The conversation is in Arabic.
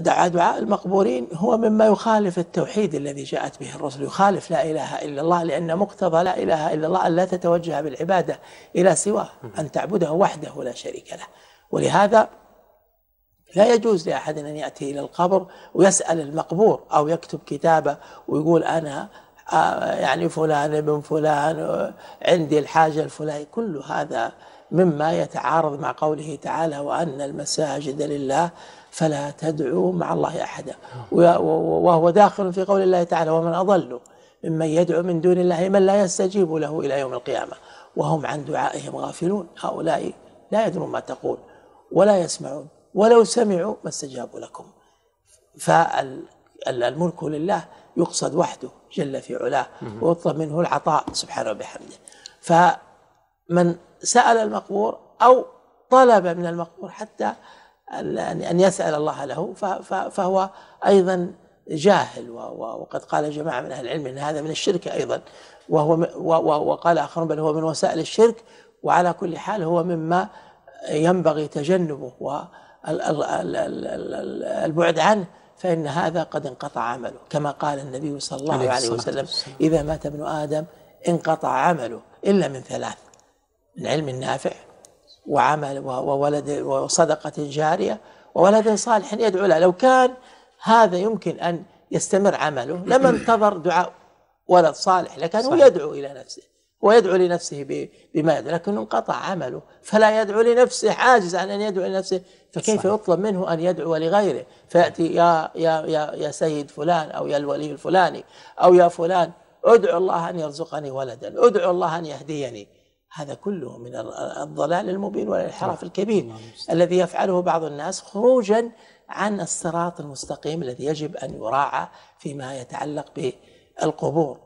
دعا دعاء المقبورين هو مما يخالف التوحيد الذي جاءت به الرسل يخالف لا إله إلا الله لأن مقتضى لا إله إلا الله أن لا تتوجه بالعبادة إلى سواه أن تعبده وحده لا شريك له ولهذا لا يجوز لأحد أن يأتي إلى القبر ويسأل المقبور أو يكتب كتابة ويقول أنا آه، يعني فلان ابن فلان عندي الحاجة الفلانية كل هذا مما يتعارض مع قوله تعالى وأن المساجد لله فلا تدعوا مع الله أحدا وهو داخل في قول الله تعالى ومن أضل ممن يدعو من دون الله من لا يستجيب له إلى يوم القيامة وهم عن دعائهم غافلون هؤلاء لا يدرون ما تقول ولا يسمعون ولو سمعوا ما استجابوا لكم فال الملك لله يقصد وحده جل في علاه ويطلب منه العطاء سبحانه وبحمده فمن سأل المقبور أو طلب من المقبور حتى أن يسأل الله له فهو أيضا جاهل وقد قال جماعة من أهل العلم أن هذا من الشرك أيضا وهو وقال آخرون بل هو من وسائل الشرك وعلى كل حال هو مما ينبغي تجنبه والبعد عنه فإن هذا قد انقطع عمله كما قال النبي صلى الله عليه, عليه وسلم والسلام. إذا مات ابن آدم انقطع عمله إلا من ثلاث من علم نافع وعمل وولد وصدقة جارية وولد صالح يدعو له لو كان هذا يمكن أن يستمر عمله لما انتظر دعاء ولد صالح لكان هو يدعو إلى نفسه ويدعو لنفسه بماذا لكنه انقطع عمله فلا يدعو لنفسه عاجز عن أن يدعو لنفسه فكيف صحيح. يطلب منه أن يدعو لغيره فيأتي يا, يا, يا, يا سيد فلان أو يا الولي الفلاني أو يا فلان أدعو الله أن يرزقني ولدا أدعو الله أن يهديني هذا كله من الضلال المبين والانحراف الكبير الذي يفعله بعض الناس خروجا عن الصراط المستقيم الذي يجب أن يراعى فيما يتعلق بالقبور